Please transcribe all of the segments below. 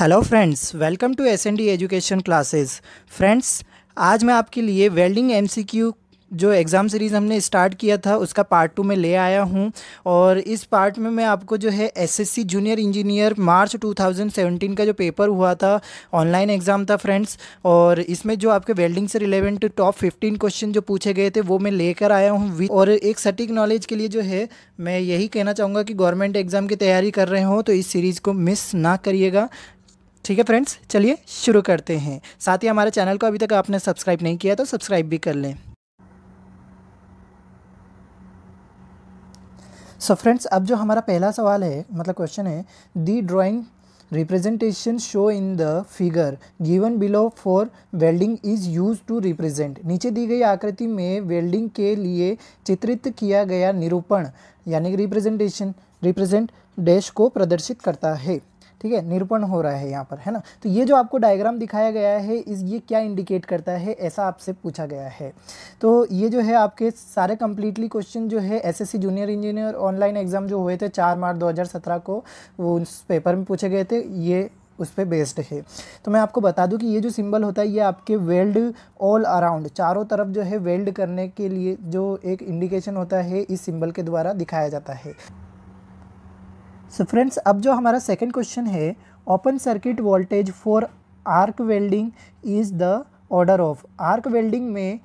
hello friends welcome to S N D education classes friends आज मैं आपके लिए वेल्डिंग एमसीक्यू जो एग्ज़ाम सीरीज़ हमने स्टार्ट किया था उसका पार्ट टू में ले आया हूं और इस पार्ट में मैं आपको जो है एसएससी जूनियर इंजीनियर मार्च 2017 का जो पेपर हुआ था ऑनलाइन एग्ज़ाम था फ्रेंड्स और इसमें जो आपके वेल्डिंग से रिलेवेंट टॉप 15 क्वेश्चन जो पूछे गए थे वो मैं लेकर आया हूँ और एक सटीक नॉलेज के लिए जो है मैं यही कहना चाहूँगा कि गवर्नमेंट एग्ज़ाम की तैयारी कर रहे हों तो इस सीरीज़ को मिस ना करिएगा ठीक है फ्रेंड्स चलिए शुरू करते हैं साथ ही हमारे चैनल को अभी तक आपने सब्सक्राइब नहीं किया तो सब्सक्राइब भी कर लें सो so फ्रेंड्स अब जो हमारा पहला सवाल है मतलब क्वेश्चन है the drawing representation show in the figure given below for welding is use to represent नीचे दी गई आकृति में वेल्डिंग के लिए चित्रित किया गया निरूपण यानी रिप्रेजेंटेशन रिप्रेजेंट डैश को प्रदर्शित करता है ठीक है निरूपण हो रहा है यहाँ पर है ना तो ये जो आपको डायग्राम दिखाया गया है इस ये क्या इंडिकेट करता है ऐसा आपसे पूछा गया है तो ये जो है आपके सारे कम्प्लीटली क्वेश्चन जो है SSC junior engineer online exam जो हुए थे चार मार्च दो को वो उस पेपर में पूछे गए थे ये उस पर बेस्ड है तो मैं आपको बता दूं कि ये जो सिंबल होता है ये आपके वेल्ड ऑल अराउंड चारों तरफ जो है वेल्ड करने के लिए जो एक इंडिकेशन होता है इस सिंबल के द्वारा दिखाया जाता है सो फ्रेंड्स अब जो हमारा सेकेंड क्वेश्चन है open circuit voltage for arc welding is the order of arc welding में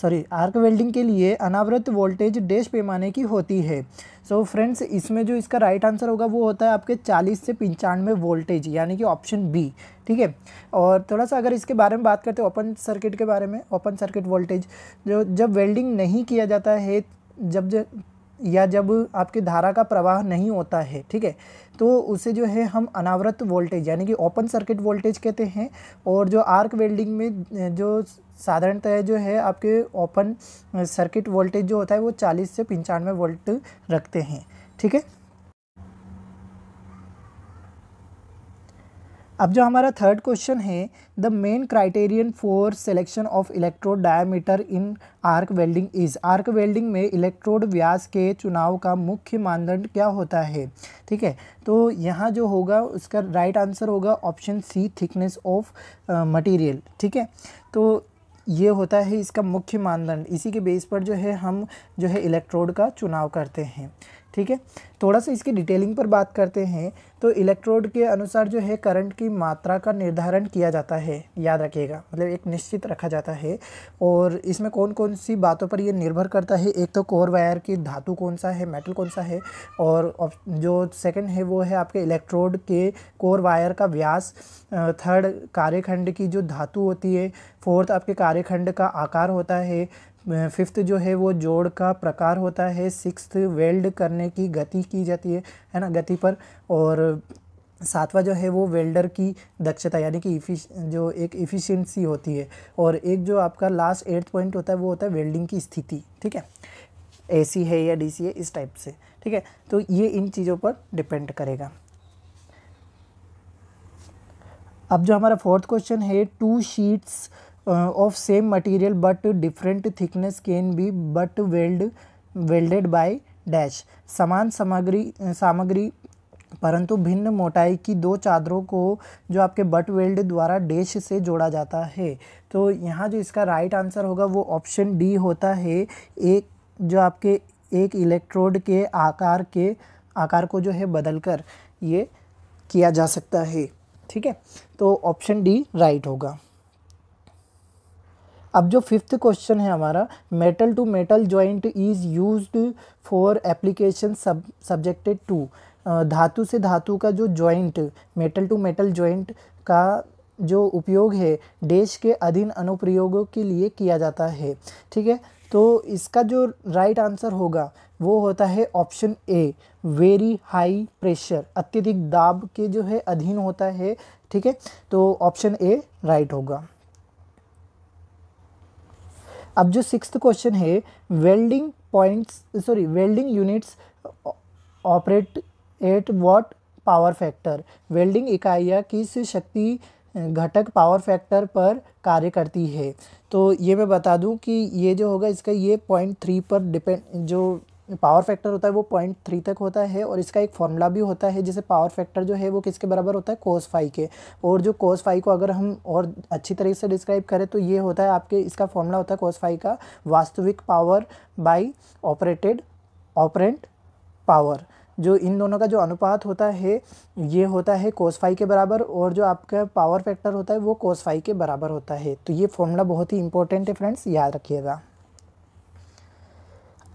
सॉरी आर्क वेल्डिंग के लिए अनावृत वोल्टेज डैश पैमाने की होती है सो so, फ्रेंड्स इसमें जो इसका राइट right आंसर होगा वो होता है आपके 40 से पंचानवे वोल्टेज यानी कि ऑप्शन बी ठीक है और थोड़ा सा अगर इसके बारे में बात करते हैं ओपन सर्किट के बारे में ओपन सर्किट वोल्टेज जो जब वेल्डिंग नहीं किया जाता है जब जब या जब आपकी धारा का प्रवाह नहीं होता है ठीक है तो उसे जो है हम अनावृत वोल्टेज यानी कि ओपन सर्किट वोल्टेज कहते हैं और जो आर्क वेल्डिंग में जो साधारणतः जो है आपके ओपन सर्किट वोल्टेज जो होता है वो 40 से पंचानवे वोल्ट रखते हैं ठीक है अब जो हमारा थर्ड क्वेश्चन है the main criterion for selection of electrode diameter in arc welding is arc welding में इलेक्ट्रोड व्यास के चुनाव का मुख्य मानदंड क्या होता है ठीक है तो यहाँ जो होगा उसका राइट right आंसर होगा option C thickness of material ठीक है तो ये होता है इसका मुख्य मानदंड इसी के बेस पर जो है हम जो है इलेक्ट्रोड का चुनाव करते हैं ठीक है थोड़ा सा इसकी डिटेलिंग पर बात करते हैं तो इलेक्ट्रोड के अनुसार जो है करंट की मात्रा का निर्धारण किया जाता है याद रखिएगा मतलब एक निश्चित रखा जाता है और इसमें कौन कौन सी बातों पर ये निर्भर करता है एक तो कोर वायर की धातु कौन सा है मेटल कौन सा है और जो सेकंड है वो है आपके इलेक्ट्रोड के कोर वायर का व्यास थर्ड कार्यखंड की जो धातु होती है फोर्थ आपके कार्यखंड का आकार होता है फिफ्थ जो है वो जोड़ का प्रकार होता है सिक्स्थ वेल्ड करने की गति की जाती है है ना गति पर और सातवा जो है वो वेल्डर की दक्षता यानी कि जो एक इफ़िशेंसी होती है और एक जो आपका लास्ट एट्थ पॉइंट होता है वो होता है वेल्डिंग की स्थिति ठीक है सी है या सी है इस टाइप से ठीक है तो ये इन चीज़ों पर डिपेंड करेगा अब जो हमारा फोर्थ क्वेश्चन है two sheets Uh, of same material but different thickness can be but weld welded by dash समान सामग्री uh, सामग्री परंतु भिन्न मोटाई की दो चादरों को जो आपके बट वेल्ड द्वारा डैश से जोड़ा जाता है तो यहाँ जो इसका राइट आंसर होगा वो ऑप्शन डी होता है एक जो आपके एक इलेक्ट्रोड के आकार के आकार को जो है बदल कर ये किया जा सकता है ठीक है तो ऑप्शन डी राइट होगा अब जो फिफ्थ क्वेश्चन है हमारा metal to metal joint is use for application सब सब्जेक्टेड टू धातु से धातु का जो joint metal to metal joint का जो उपयोग है देश के अधीन अनुप्रयोगों के लिए किया जाता है ठीक है तो इसका जो राइट आंसर होगा वो होता है option A very high pressure अत्यधिक दाब के जो है अधीन होता है ठीक है तो ऑप्शन ए राइट होगा अब जो सिक्स क्वेश्चन है welding points sorry welding units operate at what power factor welding इकाइयाँ किस शक्ति घटक पावर फैक्टर पर कार्य करती है तो ये मैं बता दूं कि ये जो होगा इसका ये पॉइंट थ्री पर डिपेंड जो पावर फैक्टर होता है वो पॉइंट थ्री तक होता है और इसका एक फॉर्मूला भी होता है जिसे पावर फैक्टर जो है वो किसके बराबर होता है कोस फाइव के और जो कोस फाइव को अगर हम और अच्छी तरीके से डिस्क्राइब करें तो ये होता है आपके इसका फॉर्मूला होता है कोस फाइव का वास्तविक power by operated apparent power जो इन दोनों का जो अनुपात होता है ये होता है कोस फाइव के बराबर और जो आपका पावर फैक्टर होता है वो कोस फाइव के बराबर होता है तो ये फॉर्मूला बहुत ही इंपॉर्टेंट है फ्रेंड्स याद रखिएगा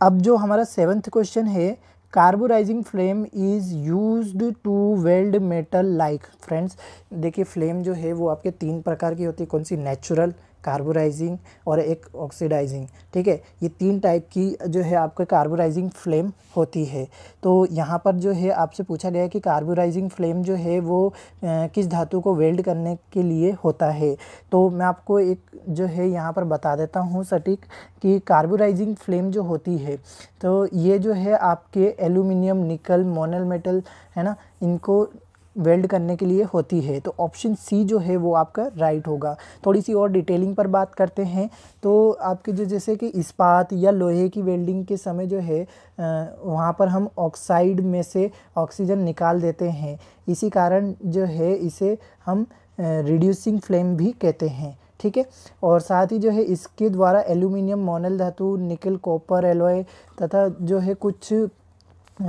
अब जो हमारा सेवन्थ क्वेश्चन है carburizing flame is used to weld metal like friends देखिए फ्लेम जो है वो आपके तीन प्रकार की होती है कौन सी नेचुरल कार्बोराइजिंग और एक ऑक्सीडाइजिंग ठीक है ये तीन टाइप की जो है आपका कार्बोराइजिंग फ्लेम होती है तो यहाँ पर जो है आपसे पूछा गया कि कार्बोराइजिंग फ्लेम जो है वो आ, किस धातु को वेल्ड करने के लिए होता है तो मैं आपको एक जो है यहाँ पर बता देता हूँ सटीक कि कार्बोराइजिंग फ्लेम जो होती है तो ये जो है आपके एलुमिनियम निकल मोनल मेटल है ना इनको वेल्ड करने के लिए होती है तो ऑप्शन सी जो है वो आपका राइट होगा थोड़ी सी और डिटेलिंग पर बात करते हैं तो आपके जो जैसे कि इस्पात या लोहे की वेल्डिंग के समय जो है वहाँ पर हम ऑक्साइड में से ऑक्सीजन निकाल देते हैं इसी कारण जो है इसे हम रिड्यूसिंग फ्लेम भी कहते हैं ठीक है और साथ ही जो है इसके द्वारा एल्यूमिनियम मोनल धातु निकल कॉपर एलोए तथा जो है कुछ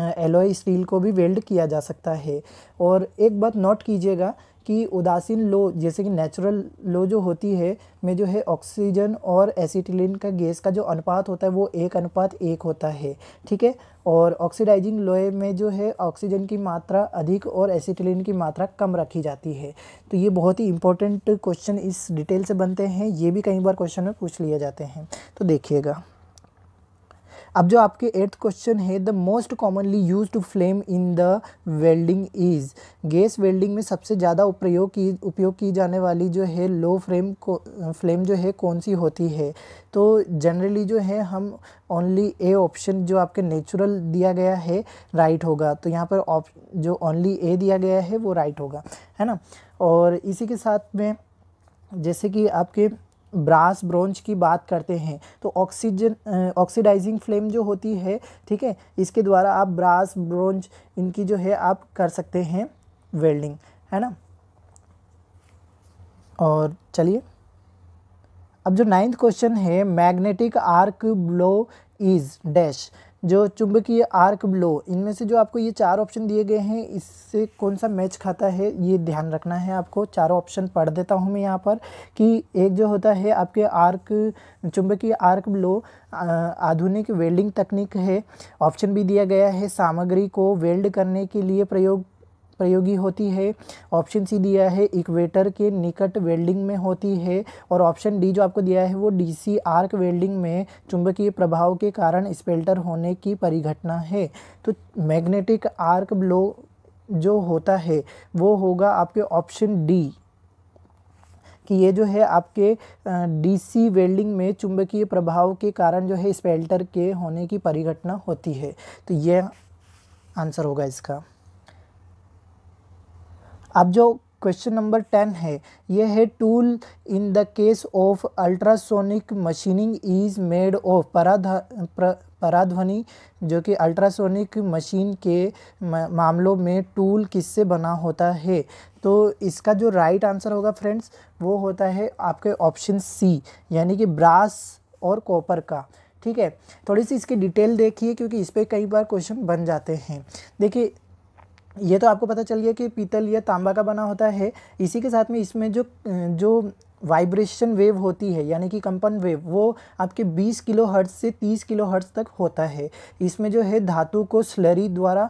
एलोय स्टील को भी वेल्ड किया जा सकता है और एक बात नोट कीजिएगा कि उदासीन लो जैसे कि नेचुरल लो जो होती है में जो है ऑक्सीजन और एसिटिलिन का गैस का जो अनुपात होता है वो एक अनुपात एक होता है ठीक है और ऑक्सीडाइजिंग लोहे में जो है ऑक्सीजन की मात्रा अधिक और एसिटिलिन की मात्रा कम रखी जाती है तो ये बहुत ही इंपॉर्टेंट क्वेश्चन इस डिटेल से बनते हैं ये भी कई बार क्वेश्चन में पूछ लिए जाते हैं तो देखिएगा अब जो आपके एट्थ क्वेश्चन है the most commonly use to flame in the welding is gas welding में सबसे ज़्यादा उपयोग की उपयोग की जाने वाली जो है लो फ्लेम को फ्लेम जो है कौन सी होती है तो जनरली जो है हम ओनली ए ऑप्शन जो आपके नेचुरल दिया गया है राइट right होगा तो यहाँ पर जो ओनली ए दिया गया है वो राइट right होगा है ना और इसी के साथ में जैसे कि आपके ब्रास ब्रॉन्ज की बात करते हैं तो ऑक्सीजन ऑक्सीडाइजिंग फ्लेम जो होती है ठीक है इसके द्वारा आप ब्रास ब्रॉन्ज इनकी जो है आप कर सकते हैं वेल्डिंग है ना और चलिए अब जो नाइन्थ क्वेश्चन है magnetic arc blow is dash जो चुंबकीय आर्क ब्लो इनमें से जो आपको ये चार ऑप्शन दिए गए हैं इससे कौन सा मैच खाता है ये ध्यान रखना है आपको चारों ऑप्शन पढ़ देता हूँ मैं यहाँ पर कि एक जो होता है आपके आर्क चुंबकीय आर्क ब्लो आधुनिक वेल्डिंग तकनीक है ऑप्शन भी दिया गया है सामग्री को वेल्ड करने के लिए प्रयोग प्रयोगी होती है ऑप्शन सी दिया है इक्वेटर के निकट वेल्डिंग में होती है और ऑप्शन डी जो आपको दिया है वो डीसी आर्क वेल्डिंग में चुंबकीय प्रभाव के कारण स्पेल्टर होने की परिघटना है तो मैग्नेटिक आर्क ब्लो जो होता है वो होगा आपके ऑप्शन डी कि ये जो है आपके डीसी वेल्डिंग में चुंबकीय प्रभाव के कारण जो है स्पेल्टर के होने की परिघटना होती है तो ये आंसर होगा इसका अब जो क्वेश्चन नंबर टेन है ये है tool in the case of ultrasonic machining is made of पराधा प्र, पराध्वनि जो कि अल्ट्रासोनिक मशीन के मामलों में टूल किससे बना होता है तो इसका जो राइट आंसर होगा फ्रेंड्स वो होता है आपके ऑप्शन सी यानी कि ब्रास और कॉपर का ठीक है थोड़ी सी इसकी डिटेल देखिए क्योंकि इस पर कई बार क्वेश्चन बन जाते हैं देखिए ये तो आपको पता चल गया कि पीतल या तांबा का बना होता है इसी के साथ में इसमें जो जो वाइब्रेशन वेव होती है यानी कि कंपन वेव वो आपके 20 किलो हर्ट्ज से 30 किलो हर्ट्ज तक होता है इसमें जो है धातु को स्लरी द्वारा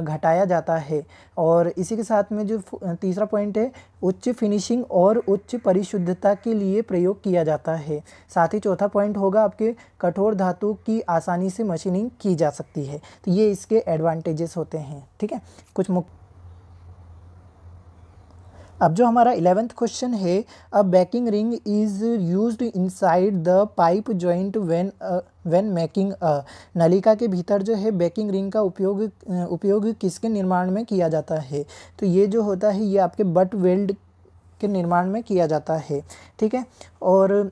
घटाया जाता है और इसी के साथ में जो तीसरा पॉइंट है उच्च फिनिशिंग और उच्च परिशुद्धता के लिए प्रयोग किया जाता है साथ ही चौथा पॉइंट होगा आपके कठोर धातु की आसानी से मशीनिंग की जा सकती है तो ये इसके एडवांटेजेस होते हैं ठीक है कुछ मुख्य अब जो हमारा इलेवेंथ क्वेश्चन है a backing ring is in inside the pipe joint when when making a नलिका के भीतर जो है बैकिंग रिंग का उपयोग uh, उपयोग किसके निर्माण में किया जाता है तो ये जो होता है ये आपके बट वेल्ड के निर्माण में किया जाता है ठीक है और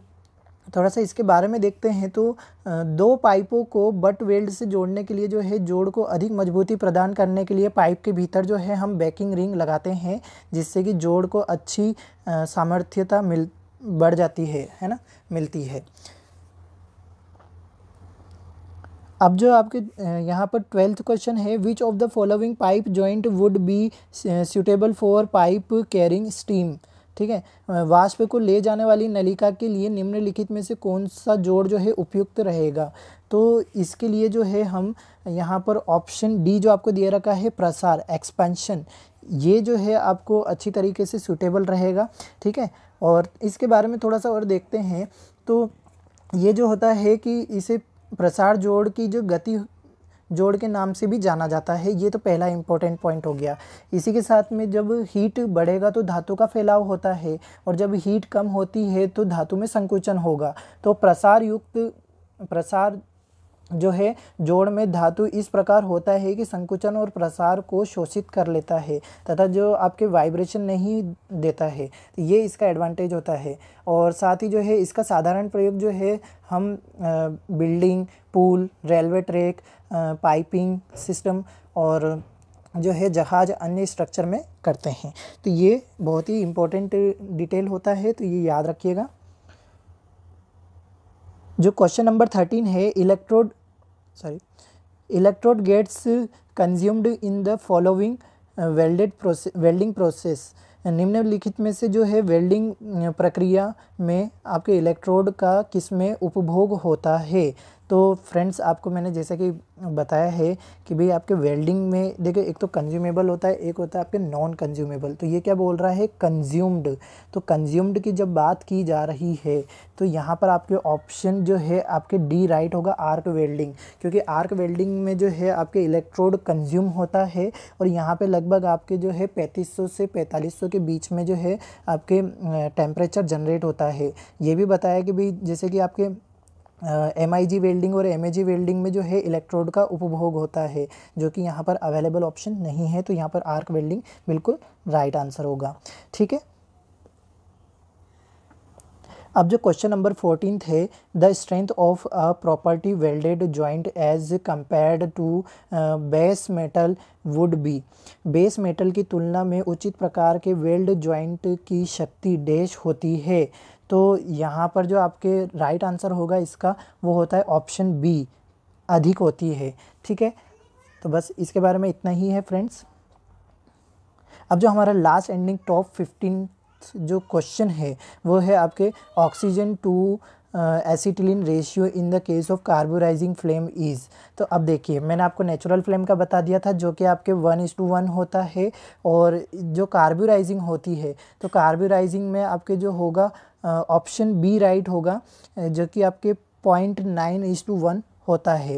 थोड़ा सा इसके बारे में देखते हैं तो दो पाइपों को बट वेल्ड से जोड़ने के लिए जो है जोड़ को अधिक मजबूती प्रदान करने के लिए पाइप के भीतर जो है हम बैकिंग रिंग लगाते हैं जिससे कि जोड़ को अच्छी सामर्थ्यता मिल बढ़ जाती है है ना मिलती है अब जो आपके यहाँ पर ट्वेल्थ क्वेश्चन है which of the following pipe joint would be suitable for pipe carrying steam ठीक है वाष्प को ले जाने वाली नलिका के लिए निम्नलिखित में से कौन सा जोड़ जो है उपयुक्त रहेगा तो इसके लिए जो है हम यहाँ पर ऑप्शन डी जो आपको दिया रखा है प्रसार एक्सपेंशन ये जो है आपको अच्छी तरीके से सूटेबल रहेगा ठीक है और इसके बारे में थोड़ा सा और देखते हैं तो ये जो होता है कि इसे प्रसार जोड़ की जो गति जोड़ के नाम से भी जाना जाता है ये तो पहला इंपॉर्टेंट पॉइंट हो गया इसी के साथ में जब हीट बढ़ेगा तो धातु का फैलाव होता है और जब हीट कम होती है तो धातु में संकुचन होगा तो प्रसार युक्त प्रसार जो है जोड़ में धातु इस प्रकार होता है कि संकुचन और प्रसार को शोषित कर लेता है तथा जो आपके वाइब्रेशन नहीं देता है तो ये इसका एडवांटेज होता है और साथ ही जो है इसका साधारण प्रयोग जो है हम बिल्डिंग पुल रेलवे ट्रैक पाइपिंग सिस्टम और जो है जहाज अन्य स्ट्रक्चर में करते हैं तो ये बहुत ही इम्पोर्टेंट डिटेल होता है तो ये याद रखिएगा जो क्वेश्चन नंबर थर्टीन है electrode sorry electrode gets consumed in the following welded process welding process निम्नलिखित में से जो है वेल्डिंग uh, प्रक्रिया में आपके इलेक्ट्रोड का किसमें उपभोग होता है तो फ्रेंड्स आपको मैंने जैसा कि बताया है कि भाई आपके वेल्डिंग में देखिए एक तो कंज्यूमेबल होता है एक होता है आपके नॉन कंज्यूमेबल तो ये क्या बोल रहा है कंज्यूम्ड तो कंज्यूम्ड की जब बात की जा रही है तो यहाँ पर आपके ऑप्शन जो है आपके डी राइट होगा आर्क वेल्डिंग क्योंकि आर्क वेल्डिंग में जो है आपके इलेक्ट्रोड कंज्यूम होता है और यहाँ पर लगभग आपके जो है पैंतीस से पैंतालीस के बीच में जो है आपके टेम्परेचर जनरेट होता है ये भी बताया कि भाई जैसे कि आपके एम आई जी वेल्डिंग और एम ए जी वेल्डिंग में जो है इलेक्ट्रोड का उपभोग होता है जो कि यहाँ पर अवेलेबल ऑप्शन नहीं है तो यहाँ पर आर्क वेल्डिंग बिल्कुल राइट आंसर होगा ठीक है अब जो क्वेश्चन नंबर फोर्टीन थे the strength of a property welded joint as compared to base metal would be base metal की तुलना में उचित प्रकार के वेल्ड जॉइंट की शक्ति डैश होती है तो यहाँ पर जो आपके राइट आंसर होगा इसका वो होता है ऑप्शन बी अधिक होती है ठीक है तो बस इसके बारे में इतना ही है फ्रेंड्स अब जो हमारा लास्ट एंडिंग टॉप फिफ्टीन जो क्वेश्चन है वो है आपके oxygen to acetylene ratio in the case of carburizing flame is तो अब देखिए मैंने आपको नेचुरल फ्लेम का बता दिया था जो कि आपके वन इज़ टू वन होता है और जो कार्बोराइजिंग होती है तो कार्बोराइजिंग में आपके जो होगा ऑप्शन बी राइट होगा जो कि आपके point nine is to one होता है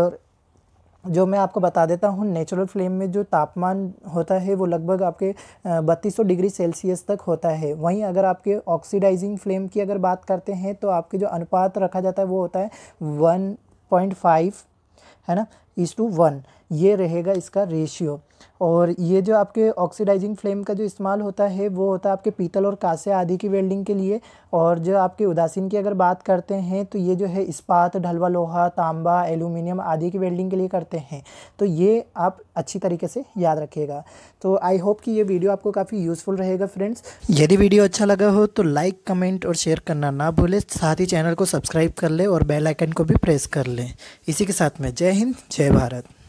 और जो मैं आपको बता देता हूँ नेचुरल फ्लेम में जो तापमान होता है वो लगभग आपके बत्तीस डिग्री सेल्सियस तक होता है वहीं अगर आपके ऑक्सीडाइजिंग फ्लेम की अगर बात करते हैं तो आपके जो अनुपात रखा जाता है वो होता है वन पॉइंट फाइव है ना इस टू वन ये रहेगा इसका रेशियो और ये जो आपके ऑक्सीडाइजिंग फ्लेम का जो इस्तेमाल होता है वो होता है आपके पीतल और कांसे आदि की वेल्डिंग के लिए और जो आपके उदासीन की अगर बात करते हैं तो ये जो है इस्पात ढलवा लोहा तांबा एल्यूमिनियम आदि की वेल्डिंग के लिए करते हैं तो ये आप अच्छी तरीके से याद रखिएगा तो आई होप कि ये वीडियो आपको काफ़ी यूज़फुल रहेगा फ्रेंड्स यदि वीडियो अच्छा लगा हो तो लाइक कमेंट और शेयर करना ना भूलें साथ ही चैनल को सब्सक्राइब कर लें और बेलाइकन को भी प्रेस कर लें इसी के साथ में जय हिंद जय भारत